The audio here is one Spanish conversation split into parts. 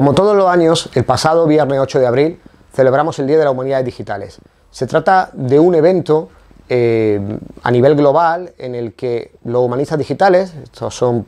Como todos los años, el pasado viernes 8 de abril celebramos el Día de las Humanidades Digitales. Se trata de un evento eh, a nivel global en el que los humanistas digitales, estos son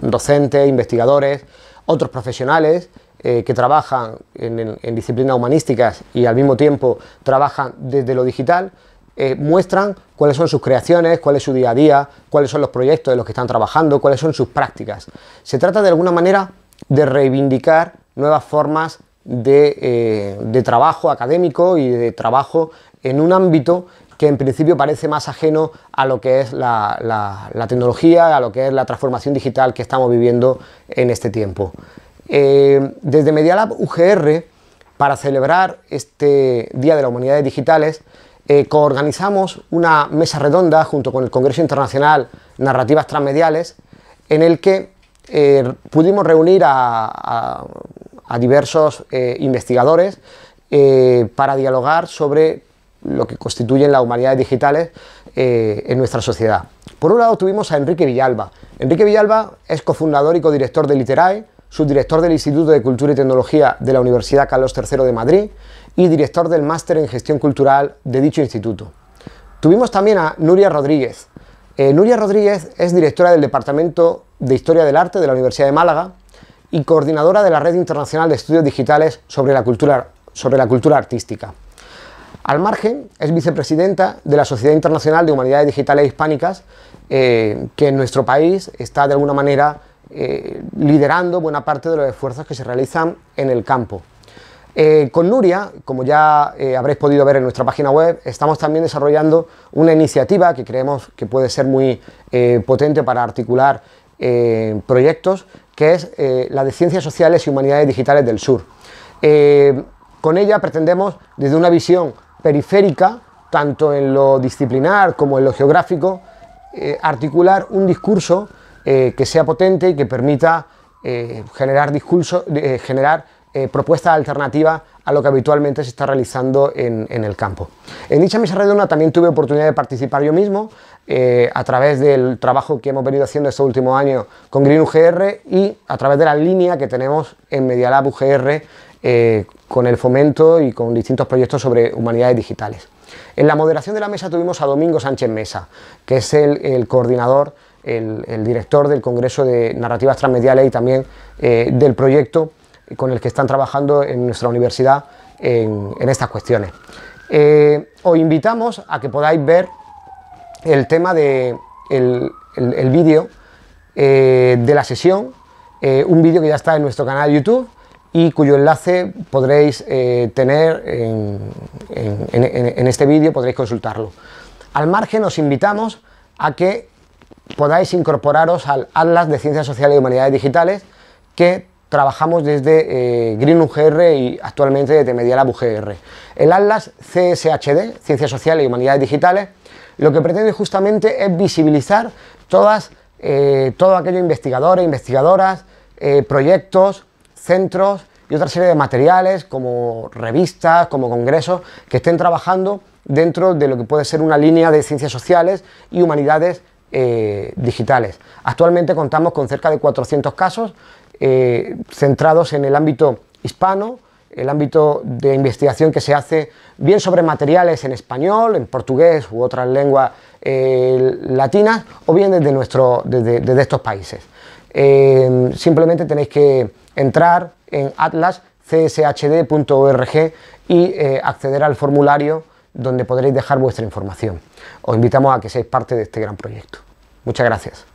docentes, investigadores, otros profesionales eh, que trabajan en, disciplinas humanísticas y al mismo tiempo trabajan desde lo digital, eh, muestran cuáles son sus creaciones, cuál es su día a día, cuáles son los proyectos en los que están trabajando, cuáles son sus prácticas. Se trata de alguna manera de reivindicar nuevas formas eh, de, trabajo académico y de trabajo en un ámbito que en principio parece más ajeno a lo que es la, tecnología, a lo que es la transformación digital que estamos viviendo en este tiempo. Eh, desde Medialab UGR, para celebrar este Día de las Humanidades Digitales, eh, coorganizamos una mesa redonda junto con el Congreso Internacional Narrativas Transmediales, en el que eh, pudimos reunir a, a diversos eh, investigadores eh, para dialogar sobre lo que constituyen las humanidades digitales eh, en nuestra sociedad. Por un lado tuvimos a Enrique Villalba. Enrique Villalba es cofundador y codirector de Literae, subdirector del Instituto de Cultura y Tecnología de la Universidad Carlos III de Madrid y director del Máster en Gestión Cultural de dicho instituto. Tuvimos también a Nuria Rodríguez. Nuria Rodríguez es directora del Departamento de Historia del Arte de la Universidad de Málaga y coordinadora de la Red Internacional de Estudios Digitales sobre la Cultura, sobre la cultura Artística. Al margen, es vicepresidenta de la Sociedad Internacional de Humanidades Digitales Hispánicas, eh, que en nuestro país está de alguna manera eh, liderando buena parte de los esfuerzos que se realizan en el campo. Eh, con Nuria, como ya habréis podido ver en nuestra página web, estamos también desarrollando una iniciativa que creemos que puede ser muy potente para articular proyectos que es eh, la de Ciencias Sociales y Humanidades Digitales del Sur. Eh, con ella pretendemos, desde una visión periférica, tanto en lo disciplinar como en lo geográfico, eh, articular un discurso que sea potente y que permita generar, discurso, generar eh, propuesta alternativa a lo que habitualmente se está realizando en, el campo. En dicha mesa redonda también tuve oportunidad de participar yo mismo eh, a través del trabajo que hemos venido haciendo estos últimos años con Green UGR y a través de la línea que tenemos en Medialab UGR eh, con el fomento y con distintos proyectos sobre humanidades digitales. En la moderación de la mesa tuvimos a Domingo Sánchez Mesa, que es el, coordinador, el, el, director del Congreso de Narrativas Transmediales y también del proyecto con el que están trabajando en nuestra universidad en, estas cuestiones. Eh, os invitamos a que podáis ver el tema de el, vídeo eh, de la sesión, eh, un vídeo que ya está en nuestro canal de YouTube y cuyo enlace podréis tener en, en este vídeo, podréis consultarlo. Al margen os invitamos a que podáis incorporaros al Atlas de Ciencias Sociales y Humanidades Digitales que trabajamos desde eh, Green UGR y actualmente desde Medialab UGR. El Atlas CSHD, Ciencias Sociales y Humanidades Digitales, lo que pretende justamente es visibilizar todas, eh, todos aquellos investigadores, investigadoras, eh, proyectos, centros y otra serie de materiales como revistas, como congresos, que estén trabajando dentro de lo que puede ser una línea de ciencias sociales y humanidades digitales. Actualmente contamos con cerca de 400 casos eh, centrados en el ámbito hispano, el ámbito de investigación que se hace bien sobre materiales en español, en portugués u otras lenguas eh, latinas, o bien desde, desde, estos países. Eh, simplemente tenéis que entrar en atlascshd.org y acceder al formulario donde podréis dejar vuestra información. Os invitamos a que seáis parte de este gran proyecto. Muchas gracias.